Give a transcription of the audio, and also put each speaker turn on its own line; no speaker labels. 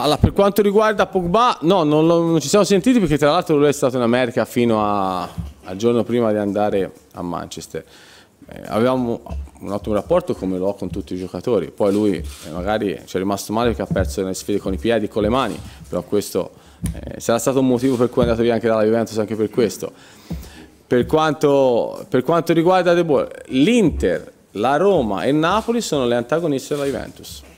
Allora, per quanto riguarda Pogba, no, non, lo, non ci siamo sentiti perché tra l'altro lui è stato in America fino a, al giorno prima di andare a Manchester. Eh, avevamo un ottimo rapporto come lo ho con tutti i giocatori, poi lui eh, magari ci è rimasto male perché ha perso le sfide con i piedi, e con le mani, però questo eh, sarà stato un motivo per cui è andato via anche dalla Juventus, anche per questo. Per quanto, per quanto riguarda De Boer, l'Inter, la Roma e Napoli sono le antagoniste della Juventus.